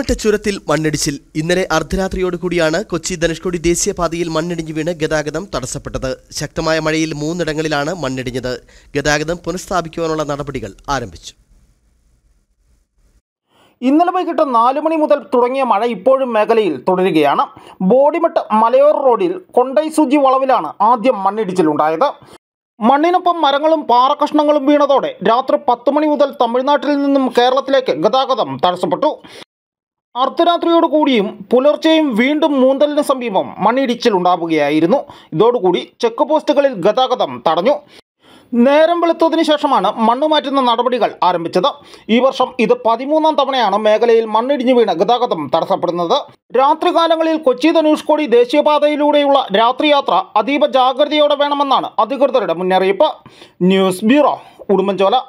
മലക്മറ്റ ചുരത്തിൽ മണ്ണിടിച്ചിൽ ഇന്നലെ അർദ്ധരാത്രിയോടുകൂടിയാണ് കൊച്ചി ധനുഷ്കോടി ദേശീയപാതയിൽ മണ്ണിടിഞ്ഞു വീണ് ഗതാഗതം തടസ്സപ്പെട്ടത് ശക്തമായ മഴയിൽ മൂന്നിടങ്ങളിലാണ് മണ്ണിടിഞ്ഞത് ഗതാഗതം പുനഃസ്ഥാപിക്കുവാനുള്ള നടപടികൾ ആരംഭിച്ചു ഇന്നലെ വൈകിട്ട് നാലു മണി മുതൽ തുടങ്ങിയ മഴ ഇപ്പോഴും മേഖലയിൽ തുടരുകയാണ് ബോഡിമട്ട് മലയോർ റോഡിൽ കൊണ്ടൈ വളവിലാണ് ആദ്യം മണ്ണിടിച്ചിലുണ്ടായത് മണ്ണിനൊപ്പം മരങ്ങളും പാറക്കഷ്ണങ്ങളും വീണതോടെ രാത്രി പത്ത് മണി മുതൽ തമിഴ്നാട്ടിൽ നിന്നും കേരളത്തിലേക്ക് ഗതാഗതം തടസ്സപ്പെട്ടു അർദ്ധരാത്രിയോട് കൂടിയും പുലർച്ചെയും വീണ്ടും മൂന്തലിന് സമീപം മണ്ണിടിച്ചിൽ ഉണ്ടാവുകയായിരുന്നു ഇതോടുകൂടി ചെക്ക് പോസ്റ്റുകളിൽ ഗതാഗതം തടഞ്ഞു നേരം വെളുത്തതിനു ശേഷമാണ് മണ്ണ് മാറ്റുന്ന നടപടികൾ ആരംഭിച്ചത് ഈ വർഷം ഇത് പതിമൂന്നാം തവണയാണ് മേഖലയിൽ മണ്ണിടിഞ്ഞു വീണ് ഗതാഗതം തടസ്സപ്പെടുന്നത് രാത്രികാലങ്ങളിൽ കൊച്ചി ധനുഷ്കോടി ദേശീയപാതയിലൂടെയുള്ള രാത്രിയാത്ര അതീവ ജാഗ്രതയോടെ വേണമെന്നാണ് അധികൃതരുടെ മുന്നറിയിപ്പ് ന്യൂസ് ബ്യൂറോ ഉടുമ്പൻചോല